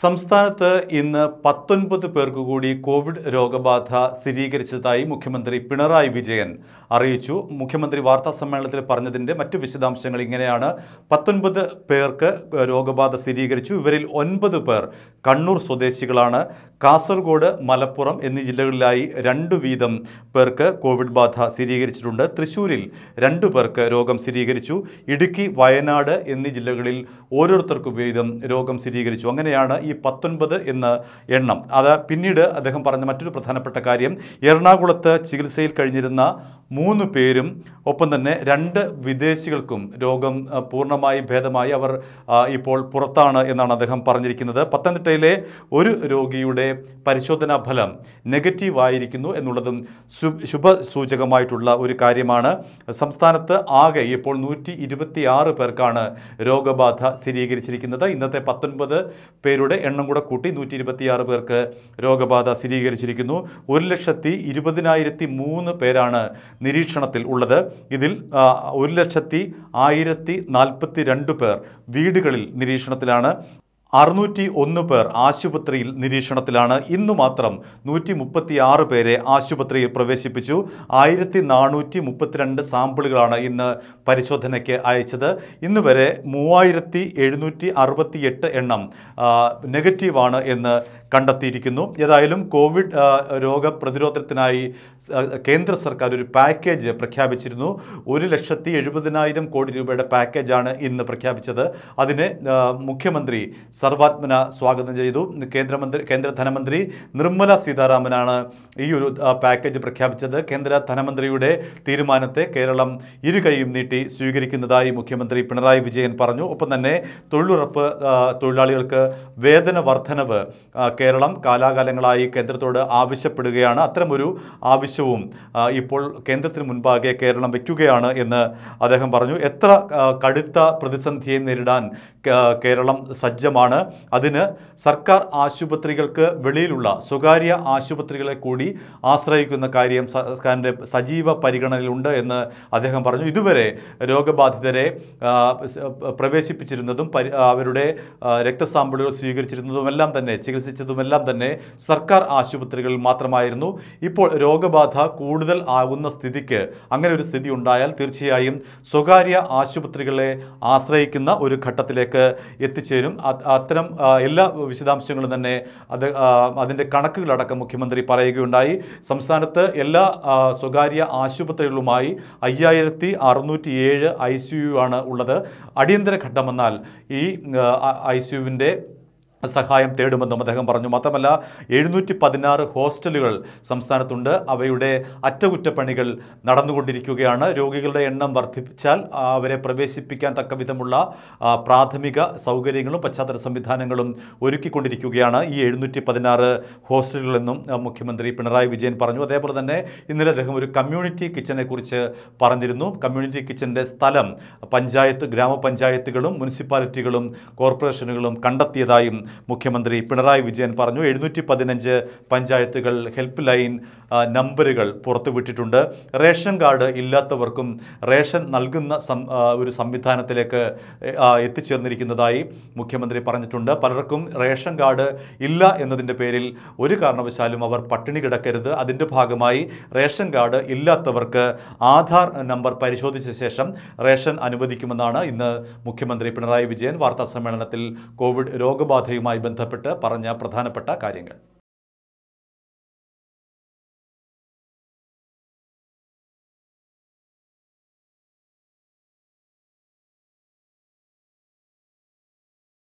സംസ്ഥാനത്ത് ഇന്ന് പത്തൊൻപത് പേർക്ക് കൂടി കോവിഡ് രോഗബാധ സ്ഥിരീകരിച്ചതായി മുഖ്യമന്ത്രി പിണറായി വിജയൻ അറിയിച്ചു മുഖ്യമന്ത്രി വാർത്താ സമ്മേളനത്തിൽ പറഞ്ഞതിൻ്റെ മറ്റു വിശദാംശങ്ങൾ ഇങ്ങനെയാണ് പത്തൊൻപത് പേർക്ക് രോഗബാധ സ്ഥിരീകരിച്ചു ഇവരിൽ ഒൻപത് പേർ കണ്ണൂർ സ്വദേശികളാണ് കാസർഗോഡ് മലപ്പുറം എന്നീ ജില്ലകളിലായി രണ്ടു വീതം പേർക്ക് കോവിഡ് ബാധ സ്ഥിരീകരിച്ചിട്ടുണ്ട് തൃശൂരിൽ രണ്ടു പേർക്ക് രോഗം സ്ഥിരീകരിച്ചു ഇടുക്കി വയനാട് എന്നീ ജില്ലകളിൽ ഓരോരുത്തർക്കും വീതം രോഗം സ്ഥിരീകരിച്ചു അങ്ങനെയാണ് ഈ പത്തൊൻപത് എന്ന എണ്ണം അത് പിന്നീട് അദ്ദേഹം പറഞ്ഞ മറ്റൊരു പ്രധാനപ്പെട്ട കാര്യം എറണാകുളത്ത് ചികിത്സയിൽ കഴിഞ്ഞിരുന്ന മൂന്ന് പേരും ഒപ്പം തന്നെ രണ്ട് വിദേശികൾക്കും രോഗം പൂർണ്ണമായി ഭേദമായി അവർ ഇപ്പോൾ പുറത്താണ് എന്നാണ് അദ്ദേഹം പറഞ്ഞിരിക്കുന്നത് പത്തനംതിട്ടയിലെ ഒരു രോഗിയുടെ പരിശോധനാ ഫലം നെഗറ്റീവായിരിക്കുന്നു എന്നുള്ളതും ശുഭസൂചകമായിട്ടുള്ള ഒരു കാര്യമാണ് സംസ്ഥാനത്ത് ആകെ ഇപ്പോൾ നൂറ്റി ഇരുപത്തിയാറ് പേർക്കാണ് രോഗബാധ സ്ഥിരീകരിച്ചിരിക്കുന്നത് ഇന്നത്തെ പത്തൊൻപത് പേരുടെ എണ്ണം കൂടെ കൂട്ടി നൂറ്റി ഇരുപത്തിയാറ് പേർക്ക് രോഗബാധ സ്ഥിരീകരിച്ചിരിക്കുന്നു ഒരു ലക്ഷത്തി ഇരുപതിനായിരത്തി മൂന്ന് പേരാണ് നിരീക്ഷണത്തിൽ ഉള്ളത് ഇതിൽ ഒരു ലക്ഷത്തി ആയിരത്തി നാൽപ്പത്തി രണ്ട് പേർ വീടുകളിൽ നിരീക്ഷണത്തിലാണ് അറുന്നൂറ്റി ഒന്ന് പേർ ആശുപത്രിയിൽ നിരീക്ഷണത്തിലാണ് ഇന്നു മാത്രം നൂറ്റി മുപ്പത്തി ആറ് പേരെ ആശുപത്രിയിൽ പ്രവേശിപ്പിച്ചു ആയിരത്തി നാനൂറ്റി മുപ്പത്തിരണ്ട് സാമ്പിളുകളാണ് ഇന്ന് പരിശോധനയ്ക്ക് അയച്ചത് ഇന്ന് വരെ മൂവായിരത്തി എഴുന്നൂറ്റി അറുപത്തിയെട്ട് എണ്ണം നെഗറ്റീവാണ് എന്ന് കണ്ടെത്തിയിരിക്കുന്നു ഏതായാലും കോവിഡ് രോഗപ്രതിരോധത്തിനായി കേന്ദ്ര സർക്കാർ ഒരു പാക്കേജ് പ്രഖ്യാപിച്ചിരുന്നു ഒരു ലക്ഷത്തി എഴുപതിനായിരം കോടി രൂപയുടെ പാക്കേജാണ് ഇന്ന് പ്രഖ്യാപിച്ചത് അതിനെ മുഖ്യമന്ത്രി സർവാത്മന സ്വാഗതം ചെയ്തു കേന്ദ്രമന്ത്രി കേന്ദ്ര ധനമന്ത്രി നിർമ്മല സീതാരാമനാണ് ഈ ഒരു പാക്കേജ് പ്രഖ്യാപിച്ചത് കേന്ദ്ര ധനമന്ത്രിയുടെ തീരുമാനത്തെ കേരളം ഇരുകൈയും നീട്ടി സ്വീകരിക്കുന്നതായി മുഖ്യമന്ത്രി പിണറായി വിജയൻ പറഞ്ഞു ഒപ്പം തന്നെ തൊഴിലുറപ്പ് തൊഴിലാളികൾക്ക് വേതന വർധനവ് കേരളം കാലാകാലങ്ങളായി കേന്ദ്രത്തോട് ആവശ്യപ്പെടുകയാണ് അത്തരമൊരു ആവശ്യവും ഇപ്പോൾ കേന്ദ്രത്തിന് മുൻപാകെ കേരളം വയ്ക്കുകയാണ് എന്ന് അദ്ദേഹം പറഞ്ഞു എത്ര കടുത്ത പ്രതിസന്ധിയെ നേരിടാൻ കേരളം സജ്ജമാണ് അതിന് സർക്കാർ ആശുപത്രികൾക്ക് വെളിയിലുള്ള സ്വകാര്യ ആശുപത്രികളെ കൂടി ആശ്രയിക്കുന്ന കാര്യം സർക്കാരിൻ്റെ സജീവ പരിഗണനയിലുണ്ട് എന്ന് അദ്ദേഹം പറഞ്ഞു ഇതുവരെ രോഗബാധിതരെ പ്രവേശിപ്പിച്ചിരുന്നതും അവരുടെ രക്തസാമ്പിളുകൾ സ്വീകരിച്ചിരുന്നതുമെല്ലാം തന്നെ ചികിത്സിച്ചത് മരിച്ചതുമെല്ലാം തന്നെ സർക്കാർ ആശുപത്രികളിൽ മാത്രമായിരുന്നു ഇപ്പോൾ രോഗബാധ കൂടുതൽ ആകുന്ന സ്ഥിതിക്ക് അങ്ങനെ ഒരു സ്ഥിതി ഉണ്ടായാൽ തീർച്ചയായും സ്വകാര്യ ആശുപത്രികളെ ആശ്രയിക്കുന്ന ഒരു ഘട്ടത്തിലേക്ക് എത്തിച്ചേരും അത്തരം എല്ലാ വിശദാംശങ്ങളും തന്നെ അത് അതിൻ്റെ കണക്കുകളടക്കം മുഖ്യമന്ത്രി പറയുകയുണ്ടായി സംസ്ഥാനത്ത് എല്ലാ സ്വകാര്യ ആശുപത്രികളുമായി അയ്യായിരത്തി അറുന്നൂറ്റി ഏഴ് ഐ സി യു ആണ് ഉള്ളത് അടിയന്തര ഘട്ടം വന്നാൽ ഈ ഐ സി യുവിൻ്റെ സഹായം തേടുമെന്നും അദ്ദേഹം പറഞ്ഞു മാത്രമല്ല എഴുന്നൂറ്റി പതിനാറ് ഹോസ്റ്റലുകൾ സംസ്ഥാനത്തുണ്ട് അവയുടെ അറ്റകുറ്റപ്പണികൾ നടന്നുകൊണ്ടിരിക്കുകയാണ് രോഗികളുടെ എണ്ണം വർദ്ധിപ്പിച്ചാൽ അവരെ പ്രവേശിപ്പിക്കാൻ തക്ക വിധമുള്ള പ്രാഥമിക സൗകര്യങ്ങളും പശ്ചാത്തല സംവിധാനങ്ങളും ഒരുക്കിക്കൊണ്ടിരിക്കുകയാണ് ഈ എഴുന്നൂറ്റി പതിനാറ് ഹോസ്റ്റലുകളെന്നും മുഖ്യമന്ത്രി പിണറായി വിജയൻ പറഞ്ഞു അതേപോലെ തന്നെ ഇന്നലെ അദ്ദേഹം ഒരു കമ്മ്യൂണിറ്റി കിച്ചനെക്കുറിച്ച് പറഞ്ഞിരുന്നു കമ്മ്യൂണിറ്റി കിച്ചൻ്റെ സ്ഥലം പഞ്ചായത്ത് ഗ്രാമപഞ്ചായത്തുകളും മുനിസിപ്പാലിറ്റികളും കോർപ്പറേഷനുകളും കണ്ടെത്തിയതായും മുഖ്യമന്ത്രി പിണറായി വിജയൻ പറഞ്ഞു എഴുന്നൂറ്റി പതിനഞ്ച് പഞ്ചായത്തുകൾ ഹെൽപ്പ് ലൈൻ നമ്പറുകൾ പുറത്തുവിട്ടിട്ടുണ്ട് റേഷൻ കാർഡ് ഇല്ലാത്തവർക്കും റേഷൻ നൽകുന്ന ഒരു സംവിധാനത്തിലേക്ക് എത്തിച്ചേർന്നിരിക്കുന്നതായി മുഖ്യമന്ത്രി പറഞ്ഞിട്ടുണ്ട് പലർക്കും റേഷൻ കാർഡ് ഇല്ല എന്നതിൻ്റെ പേരിൽ ഒരു കാരണവശാലും അവർ പട്ടിണി കിടക്കരുത് അതിൻ്റെ ഭാഗമായി റേഷൻ കാർഡ് ഇല്ലാത്തവർക്ക് ആധാർ നമ്പർ പരിശോധിച്ച ശേഷം റേഷൻ അനുവദിക്കുമെന്നാണ് ഇന്ന് മുഖ്യമന്ത്രി പിണറായി വിജയൻ വാർത്താ സമ്മേളനത്തിൽ കോവിഡ് രോഗബാധയും നടപടിയുമായി ബന്ധപ്പെട്ട് പറഞ്ഞ പ്രധാനപ്പെട്ട കാര്യങ്ങൾ